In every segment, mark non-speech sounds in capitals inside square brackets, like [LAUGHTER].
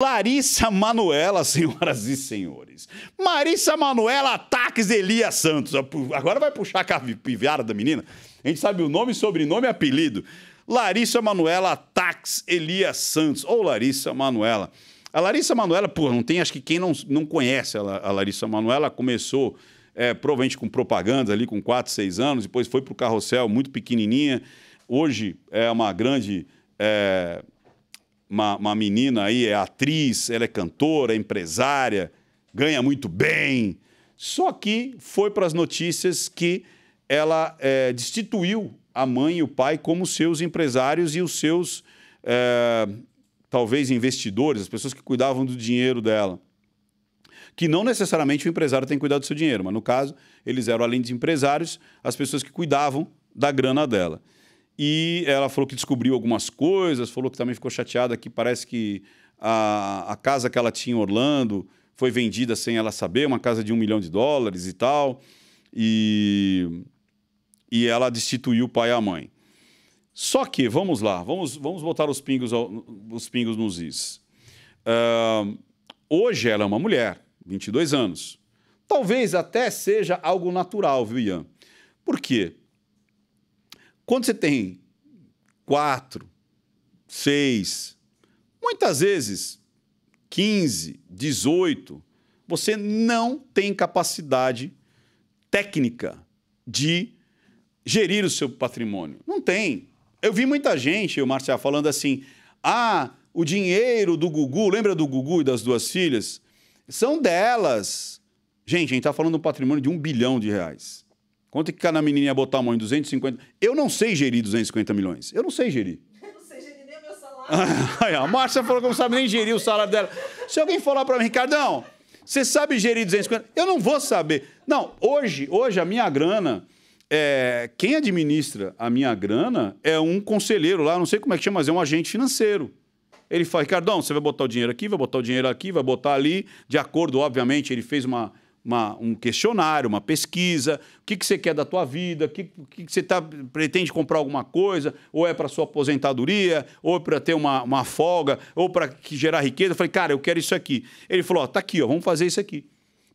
Larissa Manuela, senhoras e senhores. Marissa Manuela Ataques Elias Santos. Agora vai puxar a capiviara da menina. A gente sabe o nome, sobrenome e apelido. Larissa Manuela Ataques Elias Santos. Ou Larissa Manuela. A Larissa Manuela, pô, não tem, acho que quem não, não conhece a, a Larissa Manuela começou é, provavelmente com propaganda ali com 4, 6 anos, depois foi pro carrossel muito pequenininha. Hoje é uma grande. É uma, uma menina aí, é atriz, ela é cantora, é empresária, ganha muito bem. Só que foi para as notícias que ela é, destituiu a mãe e o pai como seus empresários e os seus, é, talvez, investidores, as pessoas que cuidavam do dinheiro dela. Que não necessariamente o empresário tem que cuidar do seu dinheiro, mas no caso, eles eram, além de empresários, as pessoas que cuidavam da grana dela. E ela falou que descobriu algumas coisas, falou que também ficou chateada que parece que a, a casa que ela tinha em Orlando foi vendida sem ela saber, uma casa de um milhão de dólares e tal. E, e ela destituiu o pai e a mãe. Só que, vamos lá, vamos, vamos botar os pingos, os pingos nos is. Uh, hoje ela é uma mulher, 22 anos. Talvez até seja algo natural, viu, Ian? Por quê? Quando você tem quatro, seis, muitas vezes 15, 18, você não tem capacidade técnica de gerir o seu patrimônio. Não tem. Eu vi muita gente, o Marcial, falando assim: ah, o dinheiro do Gugu, lembra do Gugu e das duas filhas? São delas. Gente, a gente está falando de um patrimônio de um bilhão de reais. Quanto que cada na menininha botar a mão em 250? Eu não sei gerir 250 milhões. Eu não sei gerir. [LAUGHS] Eu não sei gerir nem o meu salário. [LAUGHS] a Márcia falou que não sabe nem gerir o salário dela. Se alguém falar para mim, Ricardão, você sabe gerir 250? Eu não vou saber. Não, hoje, hoje a minha grana. É, quem administra a minha grana é um conselheiro lá, não sei como é que chama, mas é um agente financeiro. Ele fala, Ricardão, você vai botar o dinheiro aqui, vai botar o dinheiro aqui, vai botar ali, de acordo, obviamente, ele fez uma, uma, um questionário, uma pesquisa, o que, que você quer da tua vida, o que, que, que você tá, pretende comprar alguma coisa, ou é para sua aposentadoria, ou é para ter uma, uma folga, ou para gerar riqueza. Eu falei, cara, eu quero isso aqui. Ele falou, está aqui, ó, vamos fazer isso aqui.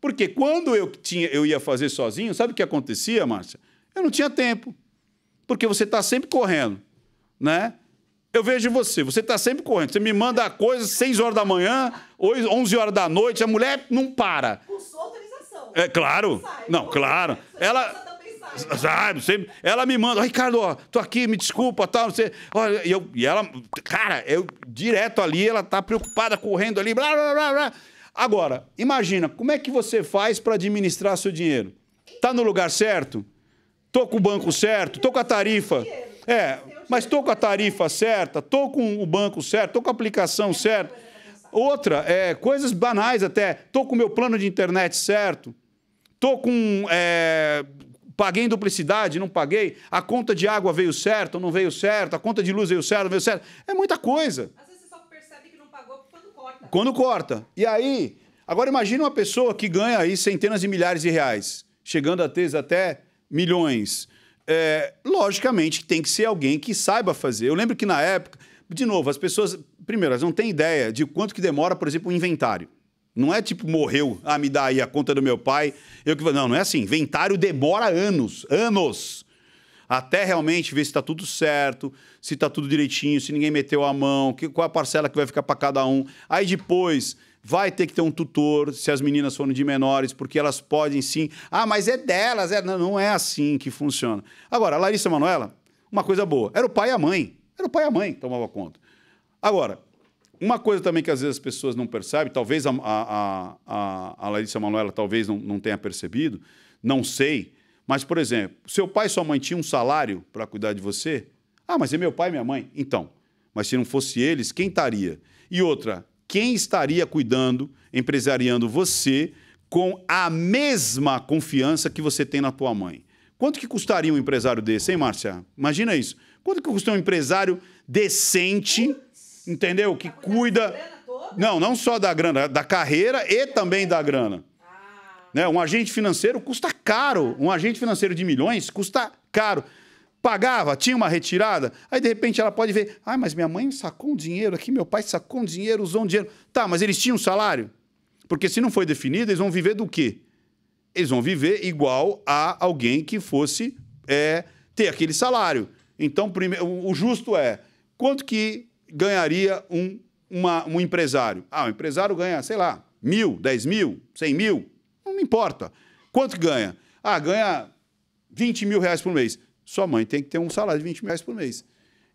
Porque quando eu, tinha, eu ia fazer sozinho, sabe o que acontecia, Márcia? Eu não tinha tempo. Porque você está sempre correndo, né? Eu vejo você, você está sempre correndo. Você me manda a coisa 6 horas da manhã, 11 horas da noite, a mulher não para. O solto é é claro. Não, então. claro. Ela. Sabe, sempre. Ela me manda, Ricardo, ó, tô aqui, me desculpa, tal, Você, Olha, e, eu, e ela, cara, eu direto ali, ela tá preocupada, correndo ali, blá, blá, blá, blá. Agora, imagina, como é que você faz para administrar seu dinheiro? Tá no lugar certo? Tô com o banco certo? Tô com a tarifa? É, mas tô com a tarifa certa? Tô com o banco certo? Tô com a aplicação certa? Outra, é, coisas banais até. Tô com o meu plano de internet certo? tô com. É, paguei em duplicidade, não paguei, a conta de água veio certo, não veio certo, a conta de luz veio certo, não veio certo. É muita coisa. Às vezes você só percebe que não pagou quando corta. Quando corta. E aí, agora imagine uma pessoa que ganha aí centenas de milhares de reais, chegando a ter até milhões. É, logicamente tem que ser alguém que saiba fazer. Eu lembro que na época, de novo, as pessoas, primeiro, elas não têm ideia de quanto que demora, por exemplo, um inventário. Não é tipo, morreu, ah, me dá aí a conta do meu pai. Eu que Não, não é assim. Inventário demora anos, anos. Até realmente ver se está tudo certo, se está tudo direitinho, se ninguém meteu a mão, que, qual a parcela que vai ficar para cada um. Aí depois vai ter que ter um tutor, se as meninas foram de menores, porque elas podem sim. Ah, mas é delas, é... Não, não é assim que funciona. Agora, a Larissa Manoela, uma coisa boa. Era o pai e a mãe. Era o pai e a mãe que tomava conta. Agora, uma coisa também que às vezes as pessoas não percebem, talvez a, a, a, a Larissa Manoela talvez não, não tenha percebido, não sei, mas, por exemplo, seu pai e sua mãe tinham um salário para cuidar de você? Ah, mas é meu pai e minha mãe? Então, mas se não fosse eles, quem estaria? E outra, quem estaria cuidando, empresariando você com a mesma confiança que você tem na tua mãe? Quanto que custaria um empresário desse, hein, Márcia? Imagina isso. Quanto que custa um empresário decente entendeu? Tá que cuida. Não, não só da grana, da carreira e também da grana. Ah. Né? Um agente financeiro custa caro. Um agente financeiro de milhões custa caro. Pagava, tinha uma retirada, aí de repente ela pode ver: ah, mas minha mãe sacou um dinheiro aqui, meu pai sacou um dinheiro, usou um dinheiro. Tá, mas eles tinham salário? Porque se não foi definido, eles vão viver do quê? Eles vão viver igual a alguém que fosse é, ter aquele salário. Então, primeiro, o justo é quanto que ganharia um, uma, um empresário? Ah, o empresário ganha, sei lá, mil, dez mil, cem mil, não importa. Quanto ganha? Ah, ganha 20 mil reais por mês. Sua mãe tem que ter um salário de 20 mil reais por mês.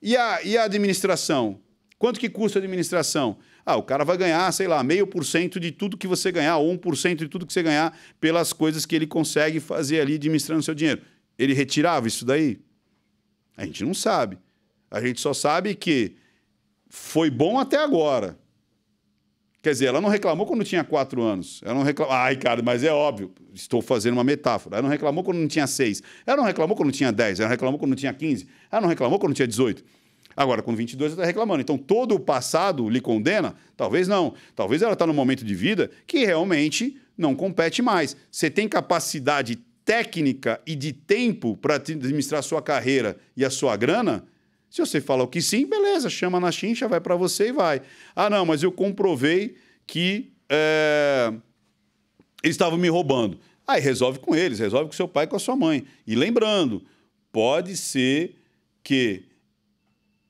E a, e a administração? Quanto que custa a administração? Ah, o cara vai ganhar, sei lá, meio por cento de tudo que você ganhar, ou um por cento de tudo que você ganhar, pelas coisas que ele consegue fazer ali administrando seu dinheiro. Ele retirava isso daí? A gente não sabe. A gente só sabe que foi bom até agora. Quer dizer, ela não reclamou quando tinha quatro anos. Ela não reclamou. Ai, cara, mas é óbvio. Estou fazendo uma metáfora. Ela não reclamou quando não tinha seis. Ela não reclamou quando não tinha dez. Ela não reclamou quando não tinha quinze. Ela não reclamou quando não tinha dezoito. Agora, com 22, ela está reclamando. Então, todo o passado lhe condena? Talvez não. Talvez ela está num momento de vida que realmente não compete mais. Você tem capacidade técnica e de tempo para administrar sua carreira e a sua grana? Se você falar que sim, beleza, chama na chincha, vai para você e vai. Ah, não, mas eu comprovei que é, eles estavam me roubando. Aí resolve com eles, resolve com seu pai e com a sua mãe. E lembrando, pode ser que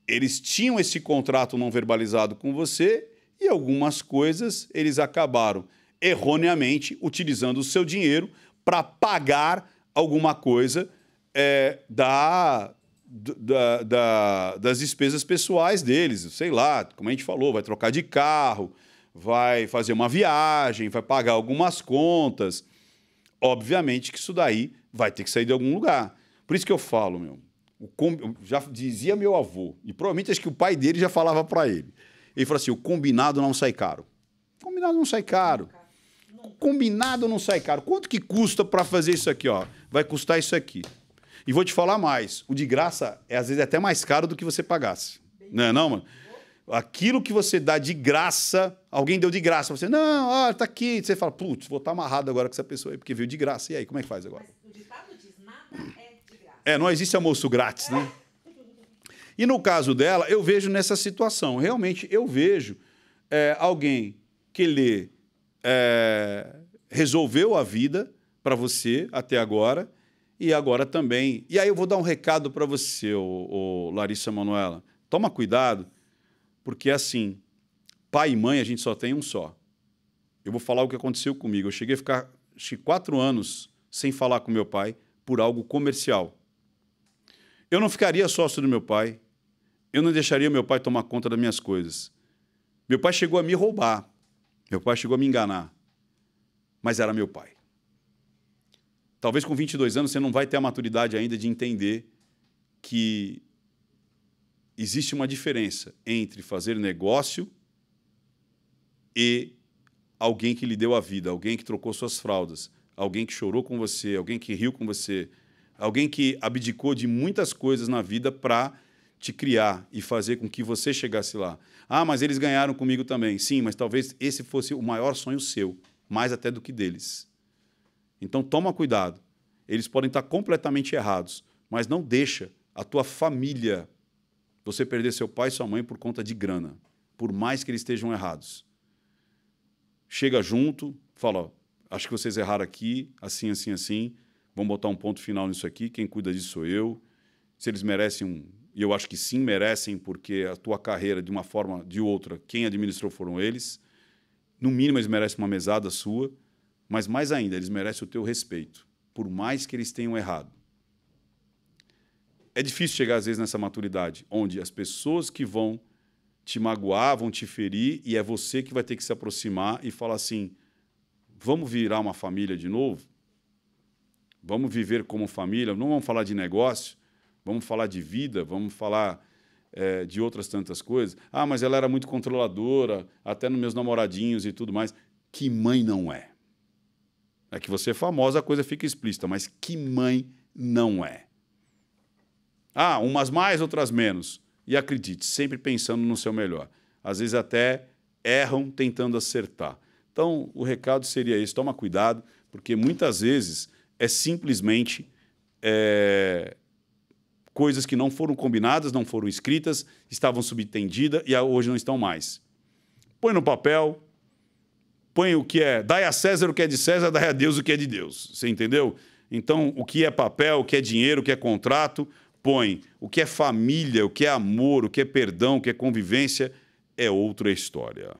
eles tinham esse contrato não verbalizado com você e algumas coisas eles acabaram erroneamente utilizando o seu dinheiro para pagar alguma coisa é, da da, da, das despesas pessoais deles, sei lá, como a gente falou, vai trocar de carro, vai fazer uma viagem, vai pagar algumas contas. Obviamente que isso daí vai ter que sair de algum lugar. Por isso que eu falo, meu, com... já dizia meu avô, e provavelmente acho que o pai dele já falava para ele. Ele falou assim: o combinado não sai caro. Combinado não sai caro. Combinado não sai caro. Quanto que custa para fazer isso aqui? Ó? Vai custar isso aqui. E vou te falar mais: o de graça é às vezes é até mais caro do que você pagasse. Não é, não, mano? Aquilo que você dá de graça, alguém deu de graça. Você, não, ó, tá aqui. Você fala, putz, vou estar tá amarrado agora com essa pessoa aí, porque veio de graça. E aí, como é que faz agora? Mas o ditado diz: nada é de graça. É, não existe almoço grátis, né? E no caso dela, eu vejo nessa situação. Realmente, eu vejo é, alguém que lê. É, resolveu a vida para você até agora e agora também. E aí eu vou dar um recado para você, ô, ô Larissa Manuela. Toma cuidado, porque assim, pai e mãe a gente só tem um só. Eu vou falar o que aconteceu comigo. Eu cheguei a ficar quatro anos sem falar com meu pai por algo comercial. Eu não ficaria sócio do meu pai. Eu não deixaria meu pai tomar conta das minhas coisas. Meu pai chegou a me roubar. Meu pai chegou a me enganar. Mas era meu pai. Talvez com 22 anos você não vai ter a maturidade ainda de entender que existe uma diferença entre fazer negócio e alguém que lhe deu a vida, alguém que trocou suas fraldas, alguém que chorou com você, alguém que riu com você, alguém que abdicou de muitas coisas na vida para te criar e fazer com que você chegasse lá. Ah, mas eles ganharam comigo também. Sim, mas talvez esse fosse o maior sonho seu, mais até do que deles. Então toma cuidado. Eles podem estar completamente errados, mas não deixa a tua família você perder seu pai e sua mãe por conta de grana, por mais que eles estejam errados. Chega junto, fala, acho que vocês erraram aqui, assim, assim, assim, vamos botar um ponto final nisso aqui, quem cuida disso sou eu. Se eles merecem um, e eu acho que sim, merecem, porque a tua carreira, de uma forma de outra, quem administrou foram eles. No mínimo, eles merecem uma mesada sua. Mas mais ainda, eles merecem o teu respeito, por mais que eles tenham errado. É difícil chegar às vezes nessa maturidade, onde as pessoas que vão te magoar, vão te ferir, e é você que vai ter que se aproximar e falar assim: vamos virar uma família de novo? Vamos viver como família? Não vamos falar de negócio, vamos falar de vida, vamos falar é, de outras tantas coisas. Ah, mas ela era muito controladora, até nos meus namoradinhos e tudo mais. Que mãe não é? É que você é famosa, a coisa fica explícita, mas que mãe não é? Ah, umas mais, outras menos. E acredite, sempre pensando no seu melhor. Às vezes até erram tentando acertar. Então, o recado seria esse: toma cuidado, porque muitas vezes é simplesmente é, coisas que não foram combinadas, não foram escritas, estavam subtendidas e hoje não estão mais. Põe no papel, põe o que é, dai a César o que é de César, dai a Deus o que é de Deus. Você entendeu? Então, o que é papel, o que é dinheiro, o que é contrato, põe. O que é família, o que é amor, o que é perdão, o que é convivência, é outra história.